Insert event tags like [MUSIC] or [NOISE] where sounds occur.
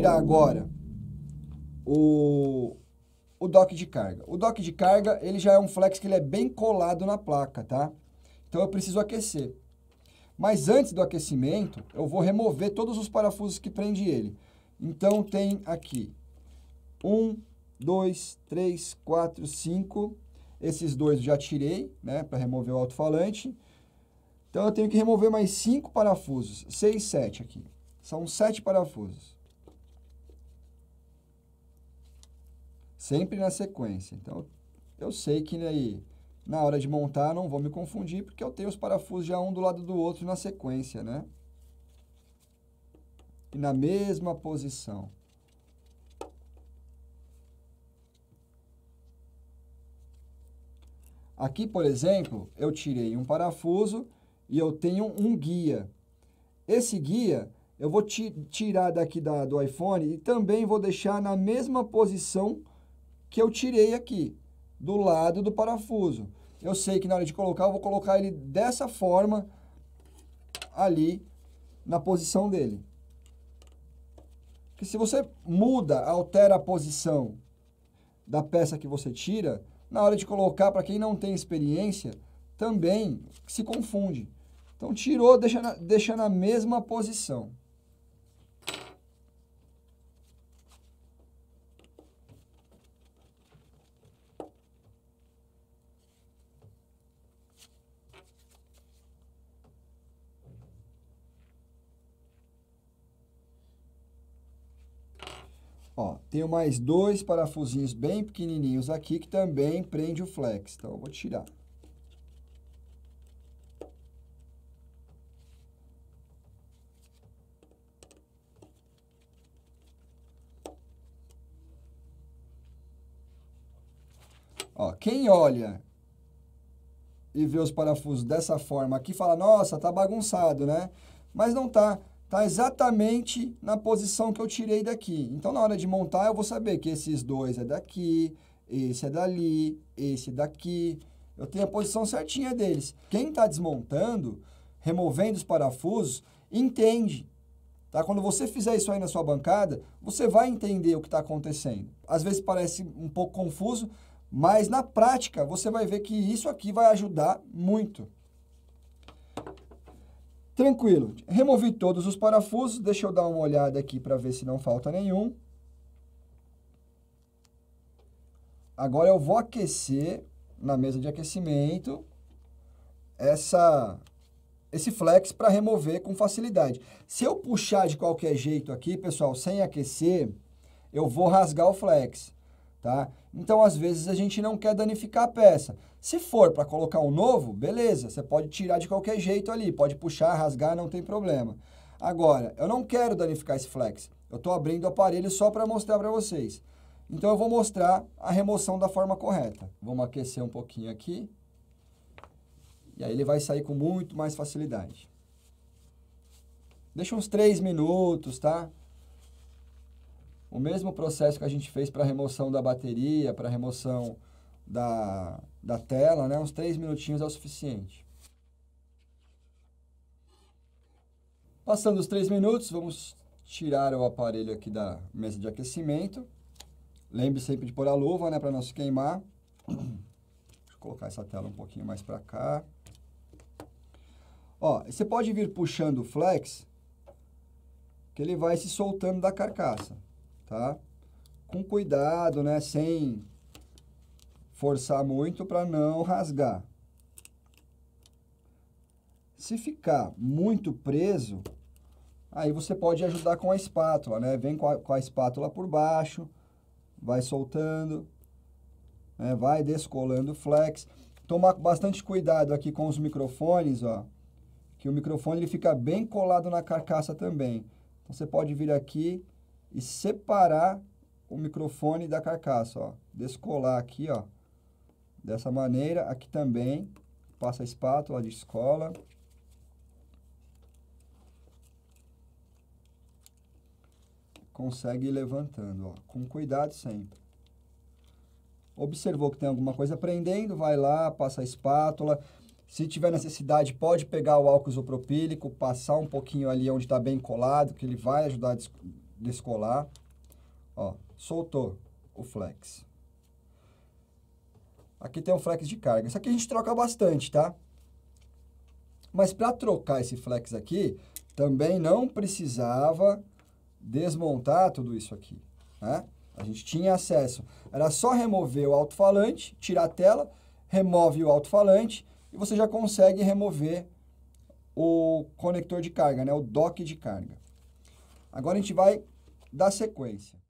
tirar agora o, o dock de carga. O dock de carga, ele já é um flex que ele é bem colado na placa, tá? Então eu preciso aquecer. Mas antes do aquecimento, eu vou remover todos os parafusos que prende ele. Então tem aqui um, dois, três, quatro, cinco. Esses dois eu já tirei, né, para remover o alto-falante. Então eu tenho que remover mais cinco parafusos, seis, sete aqui. São sete parafusos. sempre na sequência. Então, eu sei que aí, né, na hora de montar, não vou me confundir, porque eu tenho os parafusos já um do lado do outro na sequência, né? E na mesma posição. Aqui, por exemplo, eu tirei um parafuso e eu tenho um guia. Esse guia eu vou tirar daqui da, do iPhone e também vou deixar na mesma posição que eu tirei aqui, do lado do parafuso. Eu sei que na hora de colocar, eu vou colocar ele dessa forma ali na posição dele. Porque se você muda, altera a posição da peça que você tira, na hora de colocar, para quem não tem experiência, também se confunde. Então, tirou, deixa na, deixa na mesma posição. Ó, tenho mais dois parafusinhos bem pequenininhos aqui que também prende o flex. Então, eu vou tirar. Ó, quem olha e vê os parafusos dessa forma aqui fala, nossa, tá bagunçado, né? Mas não tá está exatamente na posição que eu tirei daqui. Então, na hora de montar, eu vou saber que esses dois é daqui, esse é dali, esse é daqui. Eu tenho a posição certinha deles. Quem está desmontando, removendo os parafusos, entende. Tá? Quando você fizer isso aí na sua bancada, você vai entender o que está acontecendo. Às vezes parece um pouco confuso, mas na prática você vai ver que isso aqui vai ajudar muito. Tranquilo. Removi todos os parafusos. Deixa eu dar uma olhada aqui para ver se não falta nenhum. Agora eu vou aquecer na mesa de aquecimento essa esse flex para remover com facilidade. Se eu puxar de qualquer jeito aqui, pessoal, sem aquecer, eu vou rasgar o flex tá? Então, às vezes, a gente não quer danificar a peça. Se for para colocar um novo, beleza, você pode tirar de qualquer jeito ali, pode puxar, rasgar, não tem problema. Agora, eu não quero danificar esse flex. Eu estou abrindo o aparelho só para mostrar para vocês. Então, eu vou mostrar a remoção da forma correta. Vamos aquecer um pouquinho aqui. E aí ele vai sair com muito mais facilidade. Deixa uns 3 minutos, tá? o mesmo processo que a gente fez para remoção da bateria, para remoção da, da tela, né? Uns três minutinhos é o suficiente. Passando os três minutos, vamos tirar o aparelho aqui da mesa de aquecimento. Lembre sempre de pôr a luva, né? Para não se queimar. [CLEARS THROAT] Deixa eu colocar essa tela um pouquinho mais para cá. Ó, você pode vir puxando o flex, que ele vai se soltando da carcaça tá? Com cuidado, né? Sem forçar muito para não rasgar. Se ficar muito preso, aí você pode ajudar com a espátula, né? Vem com a, com a espátula por baixo, vai soltando, né? vai descolando o flex. Tomar bastante cuidado aqui com os microfones, ó, que o microfone ele fica bem colado na carcaça também. Então, você pode vir aqui e separar o microfone da carcaça, ó. Descolar aqui, ó. Dessa maneira, aqui também, passa a espátula, descola. Consegue ir levantando, ó. Com cuidado sempre. Observou que tem alguma coisa prendendo, vai lá, passa a espátula. Se tiver necessidade, pode pegar o álcool isopropílico, passar um pouquinho ali onde está bem colado, que ele vai ajudar a descolar, ó, soltou o flex. Aqui tem um flex de carga. Isso aqui a gente troca bastante, tá? Mas para trocar esse flex aqui, também não precisava desmontar tudo isso aqui, né? A gente tinha acesso. Era só remover o alto-falante, tirar a tela, remove o alto-falante e você já consegue remover o conector de carga, né? O dock de carga. Agora a gente vai dar sequência.